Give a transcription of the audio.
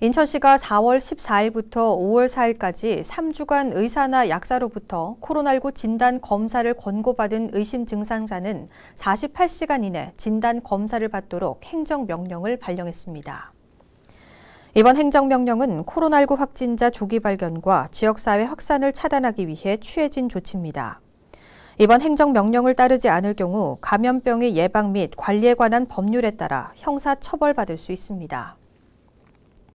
인천시가 4월 14일부터 5월 4일까지 3주간 의사나 약사로부터 코로나19 진단 검사를 권고받은 의심 증상자는 48시간 이내 진단 검사를 받도록 행정명령을 발령했습니다. 이번 행정명령은 코로나19 확진자 조기 발견과 지역사회 확산을 차단하기 위해 취해진 조치입니다. 이번 행정명령을 따르지 않을 경우 감염병의 예방 및 관리에 관한 법률에 따라 형사 처벌받을 수 있습니다.